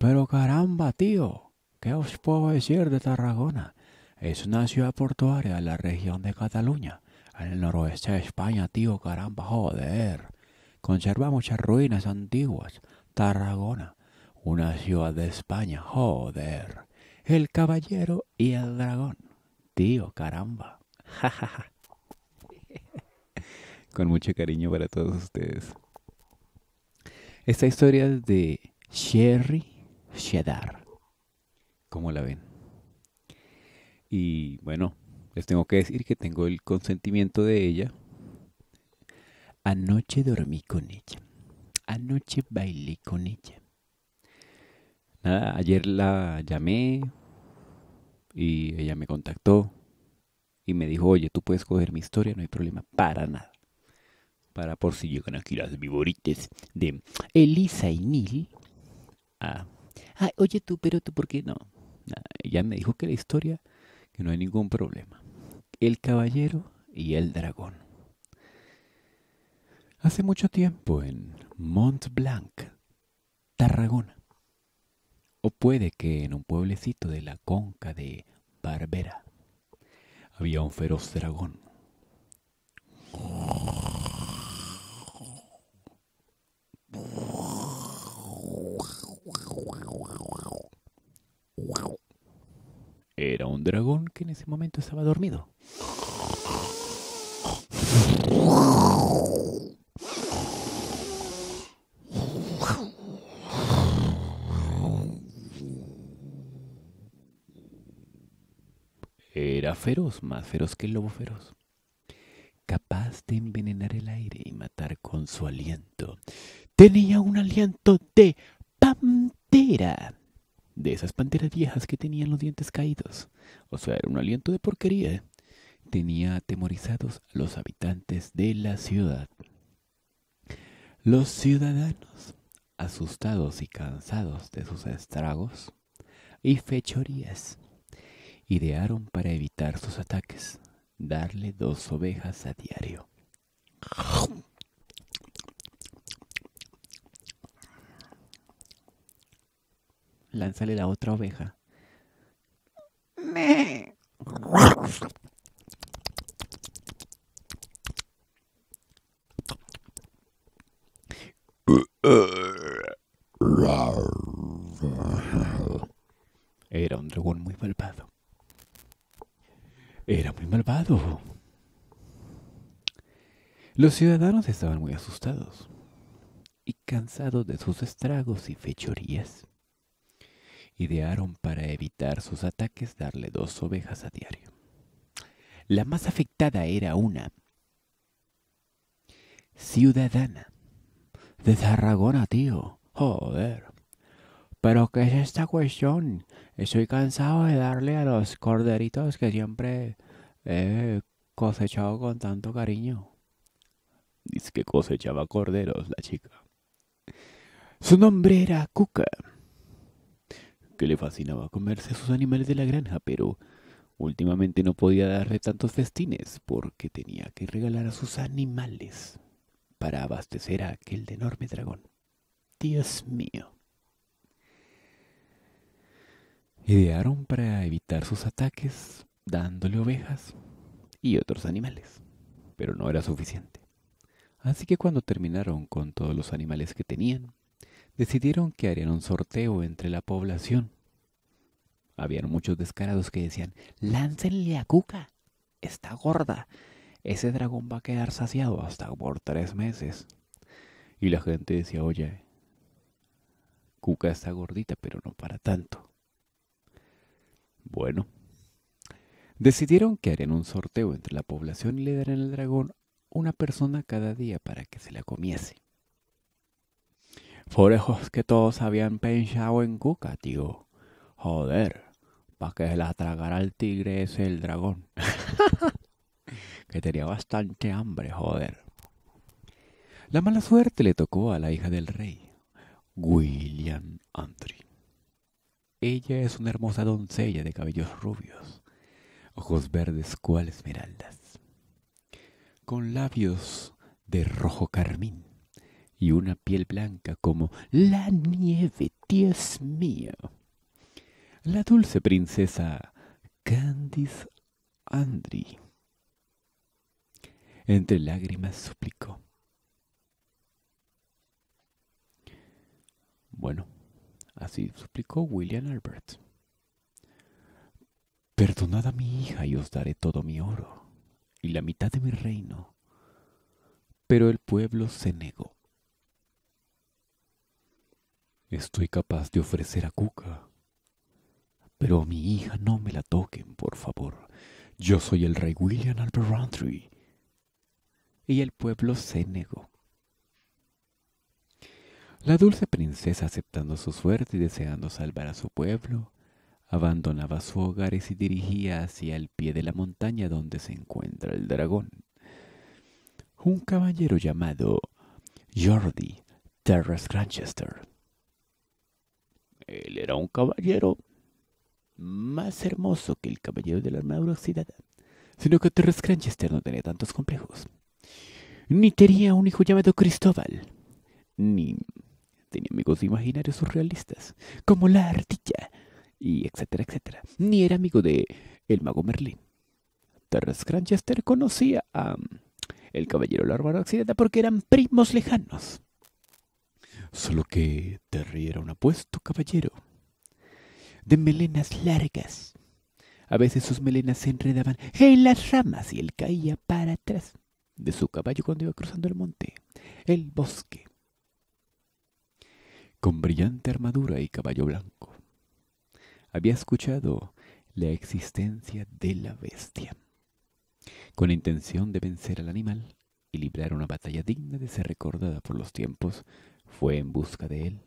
Pero caramba, tío, ¿qué os puedo decir de Tarragona? Es una ciudad portuaria de la región de Cataluña, en el noroeste de España, tío, caramba, joder. Conserva muchas ruinas antiguas. Tarragona, una ciudad de España, joder. El caballero y el dragón. Tío, caramba. Con mucho cariño para todos ustedes. Esta historia es de Sherry Shadar. ¿Cómo la ven? Y bueno, les tengo que decir que tengo el consentimiento de ella. Anoche dormí con ella. Anoche bailé con ella. Nada, ayer la llamé y ella me contactó y me dijo, oye, tú puedes coger mi historia, no hay problema, para nada. Para por si llegan aquí las viborites de Elisa y Neil. Ah, oye tú, pero tú, ¿por qué no? Ah, ya me dijo que la historia, que no hay ningún problema. El caballero y el dragón. Hace mucho tiempo en Mont Blanc, Tarragona, o puede que en un pueblecito de la conca de Barbera, había un feroz dragón. Era un dragón que en ese momento estaba dormido. Era feroz, más feroz que el lobo feroz, capaz de envenenar el aire y matar con su aliento. Tenía un aliento de pantera de esas panteras viejas que tenían los dientes caídos. O sea, era un aliento de porquería. Tenía atemorizados a los habitantes de la ciudad. Los ciudadanos, asustados y cansados de sus estragos y fechorías, idearon para evitar sus ataques darle dos ovejas a diario. lánzale la otra oveja. Era un dragón muy malvado. Era muy malvado. Los ciudadanos estaban muy asustados y cansados de sus estragos y fechorías idearon para evitar sus ataques darle dos ovejas a diario. La más afectada era una ciudadana de Zarragona, tío. Joder. Pero ¿qué es esta cuestión? Estoy cansado de darle a los corderitos que siempre he cosechado con tanto cariño. Dice que cosechaba corderos la chica. Su nombre era Cuca que le fascinaba comerse a sus animales de la granja, pero últimamente no podía darle tantos festines porque tenía que regalar a sus animales para abastecer a aquel enorme dragón. Dios mío. Idearon para evitar sus ataques dándole ovejas y otros animales, pero no era suficiente. Así que cuando terminaron con todos los animales que tenían, decidieron que harían un sorteo entre la población. Habían muchos descarados que decían, láncenle a Cuca, está gorda, ese dragón va a quedar saciado hasta por tres meses. Y la gente decía, oye, Cuca está gordita, pero no para tanto. Bueno, decidieron que harían un sorteo entre la población y le darán al dragón una persona cada día para que se la comiese. Forejos que todos habían pensado en Cuca, tío. Joder, para que la tragara el tigre ese el dragón. que tenía bastante hambre, joder. La mala suerte le tocó a la hija del rey, William Andry. Ella es una hermosa doncella de cabellos rubios, ojos verdes cual esmeraldas, con labios de rojo carmín y una piel blanca como la nieve, Dios mío. La dulce princesa Candice Andri. Entre lágrimas suplicó. Bueno, así suplicó William Albert. Perdonad a mi hija y os daré todo mi oro y la mitad de mi reino. Pero el pueblo se negó estoy capaz de ofrecer a Cuca. Pero a mi hija no me la toquen, por favor. Yo soy el rey William Albert Y el pueblo se negó. La dulce princesa, aceptando su suerte y deseando salvar a su pueblo, abandonaba su hogar y se dirigía hacia el pie de la montaña donde se encuentra el dragón. Un caballero llamado Jordi Terras Granchester él era un caballero más hermoso que el caballero de la armadura oxidada, sino que Terrence Cranchester no tenía tantos complejos. Ni tenía un hijo llamado Cristóbal, ni tenía amigos imaginarios surrealistas como la ardilla, y etcétera, etcétera. Ni era amigo de el mago Merlín. Terrence Cranchester conocía a mm, el caballero de la armadura oxidada porque eran primos lejanos. Solo que te riera un apuesto caballero, de melenas largas. A veces sus melenas se enredaban en las ramas y él caía para atrás de su caballo cuando iba cruzando el monte, el bosque. Con brillante armadura y caballo blanco, había escuchado la existencia de la bestia, con intención de vencer al animal y librar una batalla digna de ser recordada por los tiempos fue en busca de él,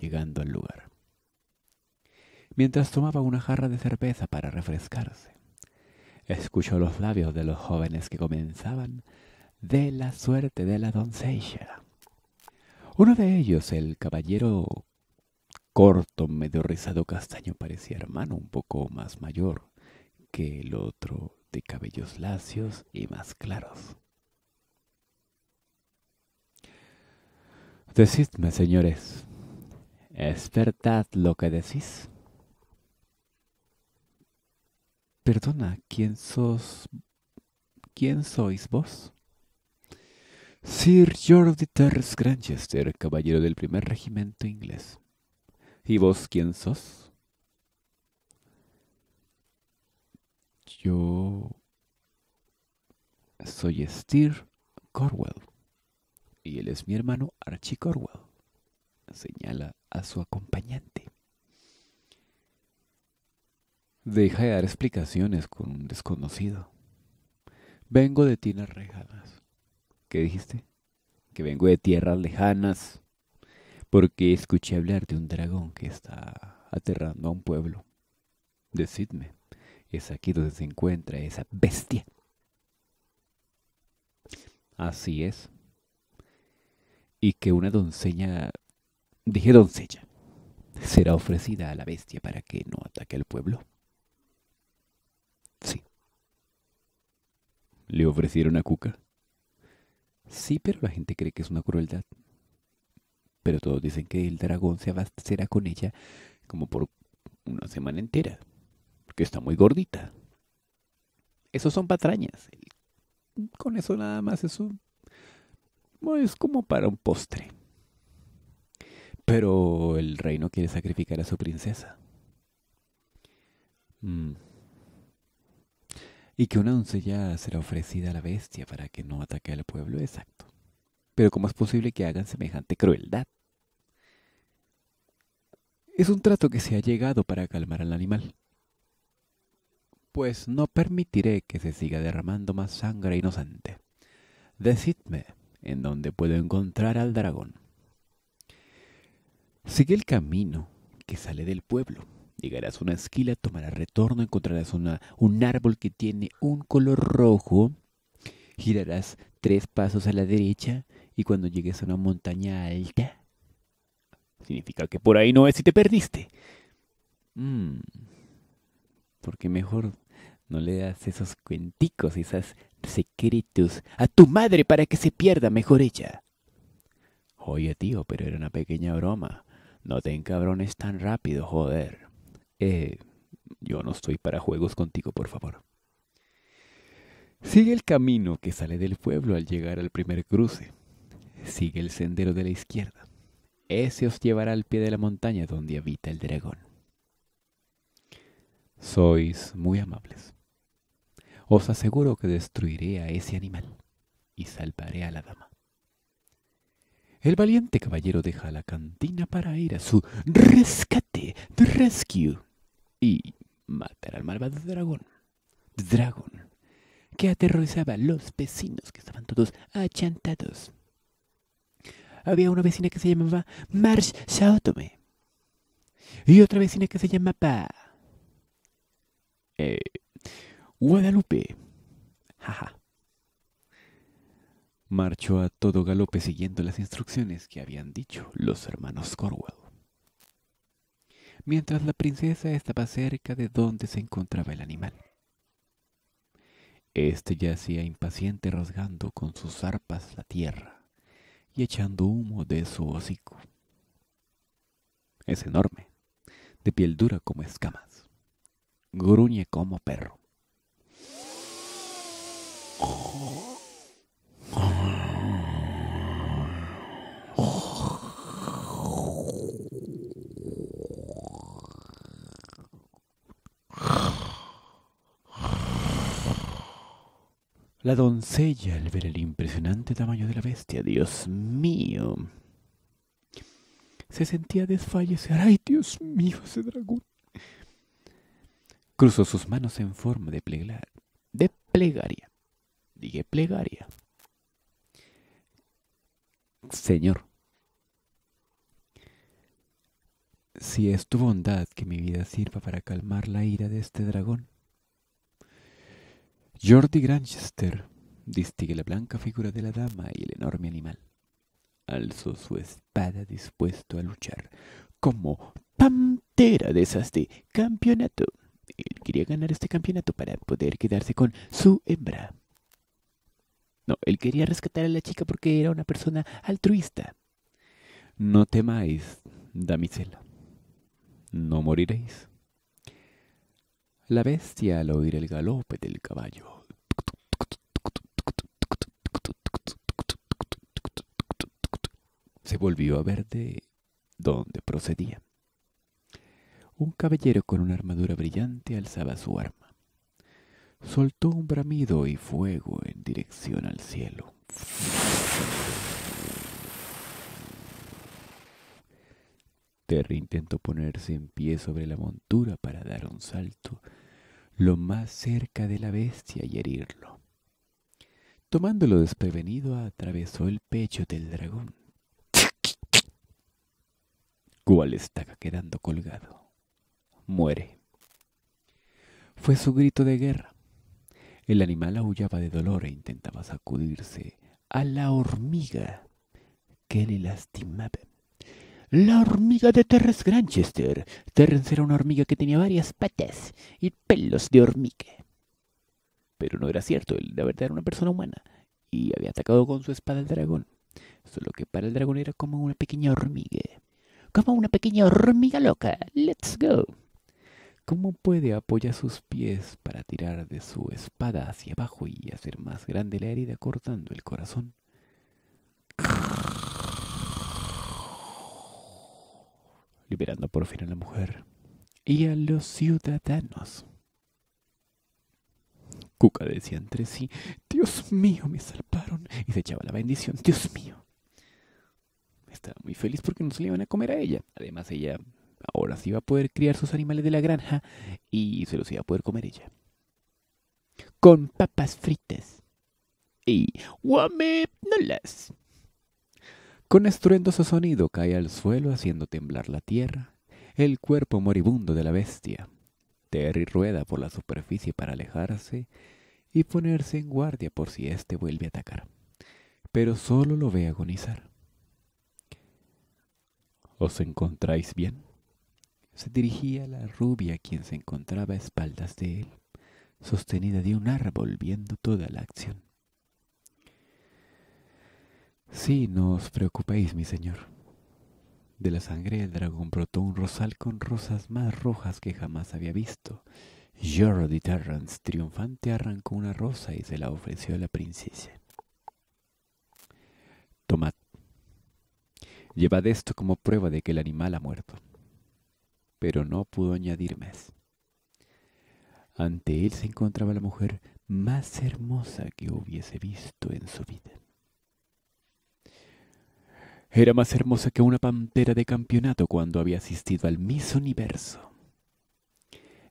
llegando al lugar. Mientras tomaba una jarra de cerveza para refrescarse, escuchó los labios de los jóvenes que comenzaban de la suerte de la doncella. Uno de ellos, el caballero corto, medio rizado castaño, parecía hermano un poco más mayor que el otro de cabellos lacios y más claros. Decidme, señores, ¿es verdad lo que decís? Perdona, ¿quién sos? ¿Quién sois vos? Sir George Terres Granchester, caballero del primer regimiento inglés. ¿Y vos quién sos? Yo soy Steer Corwell. Y él es mi hermano Archie Corwell, señala a su acompañante. Deja de dar explicaciones con un desconocido. Vengo de tierras lejanas. ¿Qué dijiste? Que vengo de tierras lejanas. Porque escuché hablar de un dragón que está aterrando a un pueblo. Decidme, es aquí donde se encuentra esa bestia. Así es y que una doncella, dije doncella, será ofrecida a la bestia para que no ataque al pueblo. Sí. ¿Le ofrecieron a Cuca? Sí, pero la gente cree que es una crueldad. Pero todos dicen que el dragón se abastecerá con ella como por una semana entera, porque está muy gordita. Esos son patrañas. Con eso nada más es un es como para un postre. Pero el rey no quiere sacrificar a su princesa. Mm. Y que una doncella será ofrecida a la bestia para que no ataque al pueblo, exacto. Pero ¿cómo es posible que hagan semejante crueldad? Es un trato que se ha llegado para calmar al animal. Pues no permitiré que se siga derramando más sangre inocente. Decidme, en donde puedo encontrar al dragón. Sigue el camino que sale del pueblo. Llegarás a una esquila, tomarás retorno, encontrarás un árbol que tiene un color rojo, girarás tres pasos a la derecha y cuando llegues a una montaña alta, significa que por ahí no es si te perdiste. Mm, porque mejor no le das esos cuenticos, esos secretos a tu madre para que se pierda mejor ella. Oye, tío, pero era una pequeña broma. No te encabrones tan rápido, joder. Eh, yo no estoy para juegos contigo, por favor. Sigue el camino que sale del pueblo al llegar al primer cruce. Sigue el sendero de la izquierda. Ese os llevará al pie de la montaña donde habita el dragón. Sois muy amables. Os aseguro que destruiré a ese animal y salvaré a la dama. El valiente caballero deja la cantina para ir a su rescate, rescue, y matar al malvado dragón. Dragón, que aterrorizaba a los vecinos que estaban todos achantados. Había una vecina que se llamaba Marsh Shaotome y otra vecina que se llamaba. Eh, Guadalupe. Jaja. Marchó a todo galope siguiendo las instrucciones que habían dicho los hermanos Corwell. Mientras la princesa estaba cerca de donde se encontraba el animal. Este yacía impaciente rasgando con sus arpas la tierra y echando humo de su hocico. Es enorme, de piel dura como escamas. Gruñe como perro. La doncella, al ver el impresionante tamaño de la bestia, Dios mío, se sentía desfallecer. ¡Ay, Dios mío, ese dragón! Cruzó sus manos en forma de, plegar, de plegaria dije plegaria. Señor, si es tu bondad que mi vida sirva para calmar la ira de este dragón. Jordi Granchester distingue la blanca figura de la dama y el enorme animal. Alzó su espada dispuesto a luchar, como pantera de esas campeonato. Él quería ganar este campeonato para poder quedarse con su hembra él quería rescatar a la chica porque era una persona altruista. No temáis, damisela. No moriréis. La bestia al oír el galope del caballo se volvió a ver de dónde procedía. Un caballero con una armadura brillante alzaba su arma soltó un bramido y fuego en dirección al cielo. Terry intentó ponerse en pie sobre la montura para dar un salto lo más cerca de la bestia y herirlo. Tomándolo desprevenido, atravesó el pecho del dragón, cual estaba quedando colgado. Muere. Fue su grito de guerra el animal aullaba de dolor e intentaba sacudirse a la hormiga que le lastimaba. La hormiga de Terrence Granchester. Terrence era una hormiga que tenía varias patas y pelos de hormiga. Pero no era cierto, él de verdad era una persona humana y había atacado con su espada al dragón. Solo que para el dragón era como una pequeña hormiga. Como una pequeña hormiga loca. Let's go. ¿Cómo puede apoyar sus pies para tirar de su espada hacia abajo y hacer más grande la herida cortando el corazón. Liberando por fin a la mujer y a los ciudadanos. Cuca decía entre sí, Dios mío, me salvaron. Y se echaba la bendición, Dios mío. Estaba muy feliz porque no se le iban a comer a ella. Además, ella Ahora sí va a poder criar sus animales de la granja y se los iba a poder comer ella. Con papas fritas. Y guamepnolas. Con estruendoso sonido cae al suelo haciendo temblar la tierra, el cuerpo moribundo de la bestia. Terry rueda por la superficie para alejarse y ponerse en guardia por si éste vuelve a atacar. Pero solo lo ve agonizar. ¿Os encontráis bien? se dirigía la rubia quien se encontraba a espaldas de él, sostenida de un árbol viendo toda la acción. Sí, no os preocupéis, mi señor. De la sangre del dragón brotó un rosal con rosas más rojas que jamás había visto. de Terrance, triunfante, arrancó una rosa y se la ofreció a la princesa. Tomad. Llevad esto como prueba de que el animal ha muerto pero no pudo añadir más. Ante él se encontraba la mujer más hermosa que hubiese visto en su vida. Era más hermosa que una pantera de campeonato cuando había asistido al Miss Universo.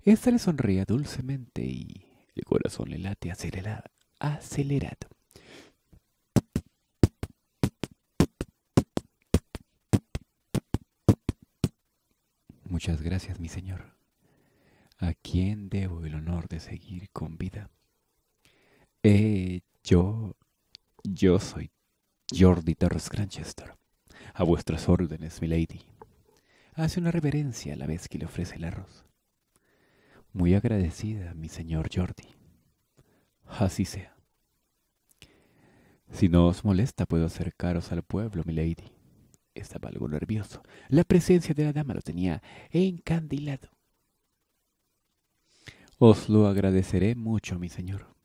Esta le sonreía dulcemente y el corazón le late acelerado. acelerado. Muchas gracias, mi Señor. ¿A quién debo el honor de seguir con vida? Eh, yo, yo soy Jordi Torres Granchester. A vuestras órdenes, milady. Hace una reverencia a la vez que le ofrece el arroz. Muy agradecida, mi señor Jordi. Así sea. Si no os molesta, puedo acercaros al pueblo, milady. Estaba algo nervioso. La presencia de la dama lo tenía encandilado. Os lo agradeceré mucho, mi señor.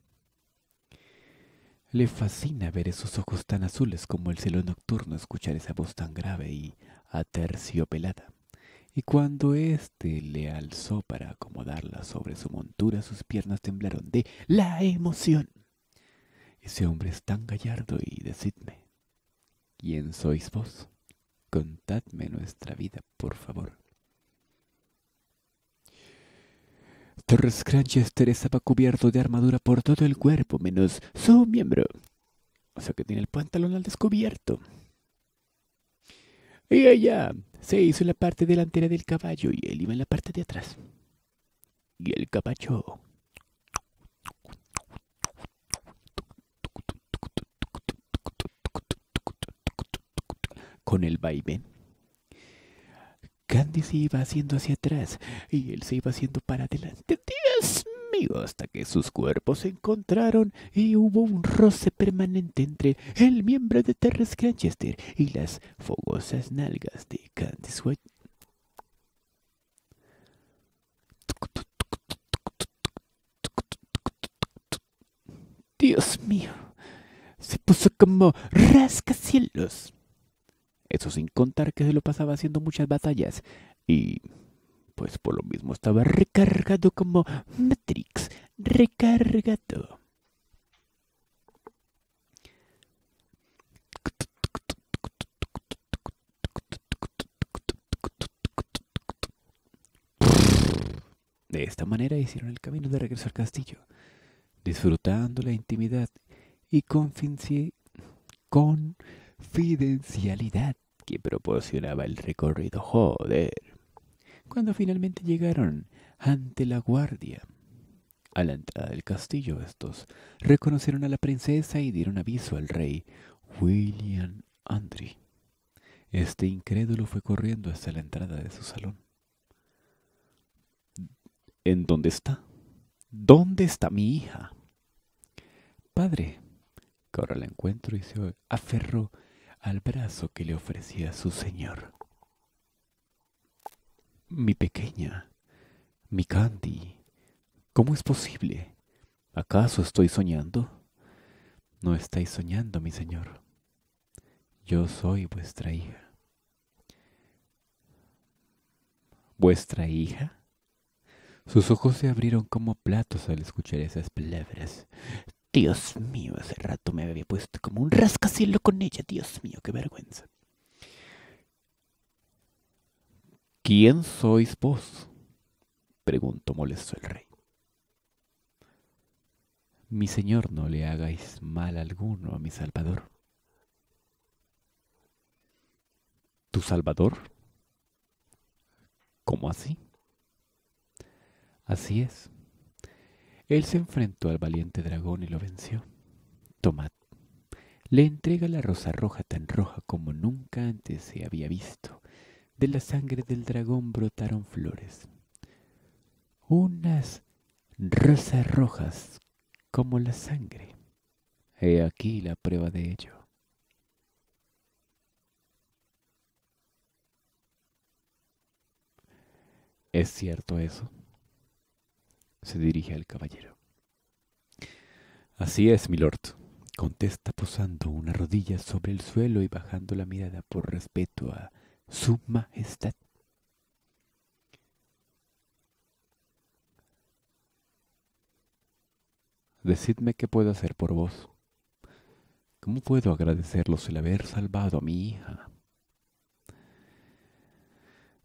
Le fascina ver esos ojos tan azules como el cielo nocturno, escuchar esa voz tan grave y aterciopelada. Y cuando éste le alzó para acomodarla sobre su montura, sus piernas temblaron de la emoción. Ese hombre es tan gallardo y decidme, ¿quién sois vos? contadme nuestra vida, por favor. Torres Cranchester estaba cubierto de armadura por todo el cuerpo, menos su miembro. O sea que tiene el pantalón al descubierto. Y ella se hizo en la parte delantera del caballo y él iba en la parte de atrás. Y el caballo con el vaivén. Candy se iba haciendo hacia atrás y él se iba haciendo para adelante. ¡Dios mío! Hasta que sus cuerpos se encontraron y hubo un roce permanente entre el miembro de Terrence Granchester y las fogosas nalgas de Candy White. Dios mío, se puso como rascacielos. Eso sin contar que se lo pasaba haciendo muchas batallas. Y pues por lo mismo estaba recargado como Matrix. Recargado. De esta manera hicieron el camino de regreso al castillo, disfrutando la intimidad y confidencialidad que proporcionaba el recorrido. Joder. Cuando finalmente llegaron ante la guardia, a la entrada del castillo, estos reconocieron a la princesa y dieron aviso al rey William Andry. Este incrédulo fue corriendo hasta la entrada de su salón. ¿En dónde está? ¿Dónde está mi hija? Padre, corre al encuentro y se aferró al brazo que le ofrecía su señor. Mi pequeña, mi Candy, ¿cómo es posible? ¿Acaso estoy soñando? No estáis soñando, mi señor. Yo soy vuestra hija. ¿Vuestra hija? Sus ojos se abrieron como platos al escuchar esas palabras. Dios mío, hace rato me había puesto como un rascacielo con ella. Dios mío, qué vergüenza. ¿Quién sois vos? preguntó molesto el rey. Mi señor, no le hagáis mal alguno a mi Salvador. ¿Tu Salvador? ¿Cómo así? Así es. Él se enfrentó al valiente dragón y lo venció. Tomad. Le entrega la rosa roja tan roja como nunca antes se había visto. De la sangre del dragón brotaron flores. Unas rosas rojas como la sangre. He aquí la prueba de ello. ¿Es cierto eso? se dirige al caballero. Así es, milord, contesta posando una rodilla sobre el suelo y bajando la mirada por respeto a su majestad. Decidme qué puedo hacer por vos. ¿Cómo puedo agradecerlos el haber salvado a mi hija?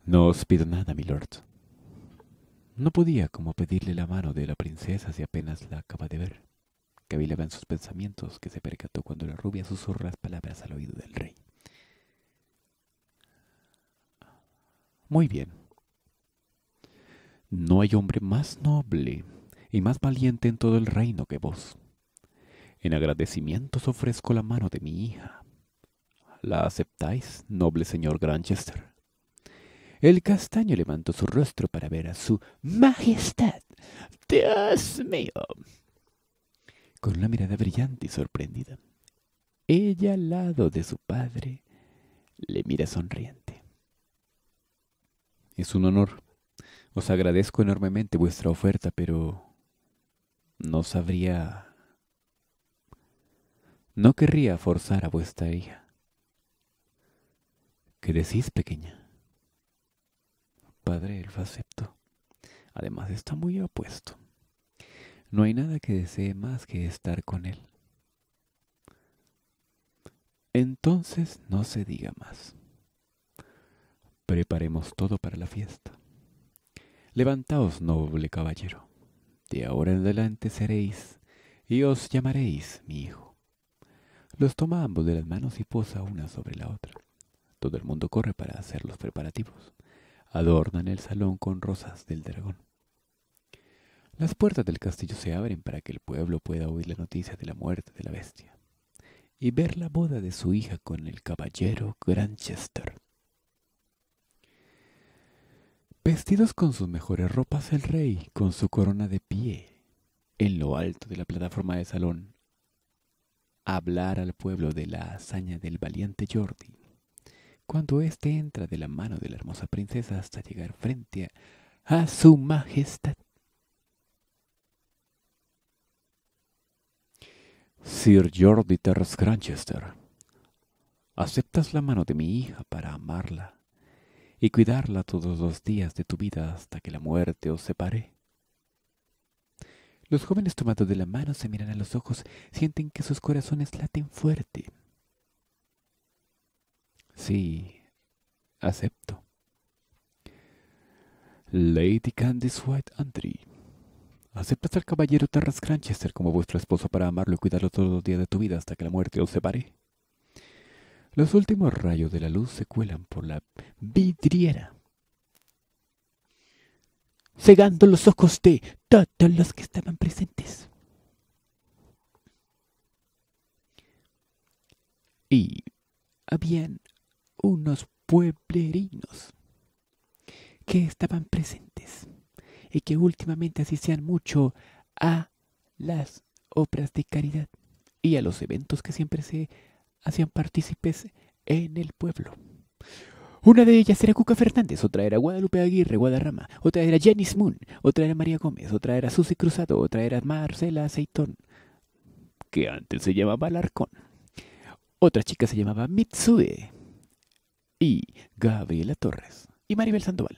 No os pido nada, milord. No podía como pedirle la mano de la princesa si apenas la acaba de ver. Cavilaba en sus pensamientos que se percató cuando la rubia susurra las palabras al oído del rey. Muy bien. No hay hombre más noble y más valiente en todo el reino que vos. En agradecimiento os ofrezco la mano de mi hija. ¿La aceptáis, noble señor Granchester? El castaño levantó su rostro para ver a su Majestad. Dios mío. Con una mirada brillante y sorprendida, ella al lado de su padre le mira sonriente. Es un honor. Os agradezco enormemente vuestra oferta, pero no sabría... No querría forzar a vuestra hija. ¿Qué decís, pequeña? Padre el aceptó. Además está muy apuesto. No hay nada que desee más que estar con él. Entonces no se diga más. Preparemos todo para la fiesta. Levantaos, noble caballero. De ahora en adelante seréis y os llamaréis mi hijo. Los toma ambos de las manos y posa una sobre la otra. Todo el mundo corre para hacer los preparativos adornan el salón con rosas del dragón. Las puertas del castillo se abren para que el pueblo pueda oír la noticia de la muerte de la bestia y ver la boda de su hija con el caballero Granchester. Vestidos con sus mejores ropas, el rey, con su corona de pie, en lo alto de la plataforma de salón, hablar al pueblo de la hazaña del valiente Jordi cuando éste entra de la mano de la hermosa princesa hasta llegar frente a, su majestad. Sir George Terras Granchester, aceptas la mano de mi hija para amarla y cuidarla todos los días de tu vida hasta que la muerte os separe. Los jóvenes tomados de la mano se miran a los ojos, sienten que sus corazones laten fuerte. Sí, acepto. Lady Candice White Andre. ¿Aceptas al caballero Terras Cranchester como vuestro esposo para amarlo y cuidarlo todos los días de tu vida hasta que la muerte os separe? Los últimos rayos de la luz se cuelan por la vidriera, cegando los ojos de todos los que estaban presentes. Y habían unos pueblerinos que estaban presentes y que últimamente asistían mucho a las obras de caridad y a los eventos que siempre se hacían partícipes en el pueblo. Una de ellas era Cuca Fernández, otra era Guadalupe Aguirre Guadarrama, otra era Janice Moon, otra era María Gómez, otra era Susy Cruzado, otra era Marcela Aceitón, que antes se llamaba Alarcón. Otra chica se llamaba Mitsue, y Gabriela Torres y Maribel Sandoval.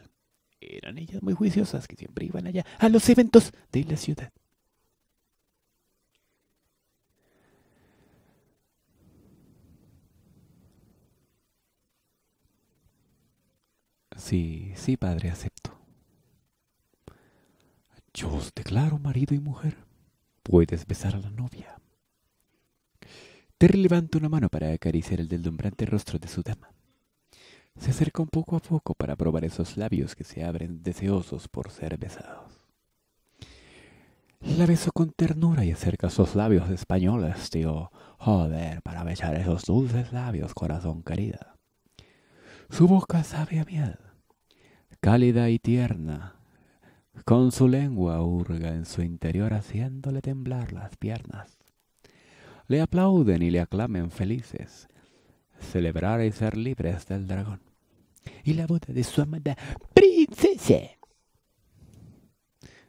Eran ellas muy juiciosas que siempre iban allá a los eventos de la ciudad. Sí, sí, padre, acepto. Yo os declaro marido y mujer. Puedes besar a la novia. Terry levanta una mano para acariciar el deslumbrante rostro de su dama. Se acercó poco a poco para probar esos labios que se abren deseosos por ser besados. La besó con ternura y acerca sus labios españoles, tío. Joder, para besar esos dulces labios, corazón querida. Su boca sabe a miel, cálida y tierna, con su lengua hurga en su interior haciéndole temblar las piernas. Le aplauden y le aclamen felices, celebrar y ser libres del dragón. Y la boda de su amada princesa.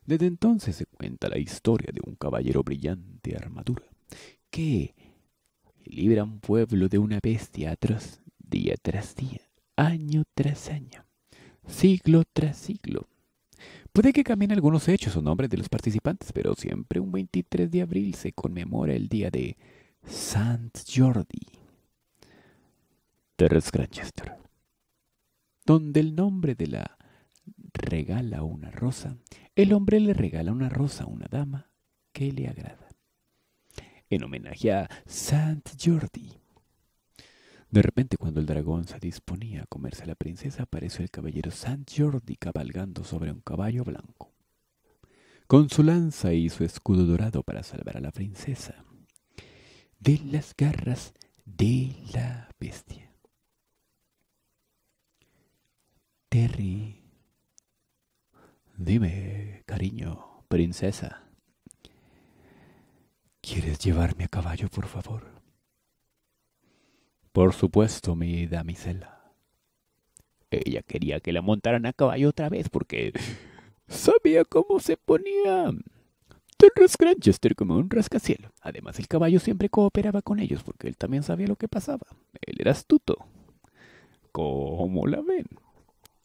Desde entonces se cuenta la historia de un caballero brillante armadura que libra un pueblo de una bestia atroz día tras día, año tras año, siglo tras siglo. Puede que cambien algunos hechos o nombres de los participantes, pero siempre un 23 de abril se conmemora el día de Sant Jordi. Terrence Granchester, donde el nombre de la regala una rosa, el hombre le regala una rosa a una dama que le agrada. En homenaje a saint Jordi. De repente, cuando el dragón se disponía a comerse a la princesa, apareció el caballero saint Jordi cabalgando sobre un caballo blanco. Con su lanza y su escudo dorado para salvar a la princesa de las garras de la bestia. Terry. Dime, cariño, princesa. ¿Quieres llevarme a caballo, por favor? Por supuesto, mi damisela. Ella quería que la montaran a caballo otra vez porque sabía cómo se ponía Tan Granchester como un rascacielos. Además, el caballo siempre cooperaba con ellos porque él también sabía lo que pasaba. Él era astuto. ¿Cómo la ven?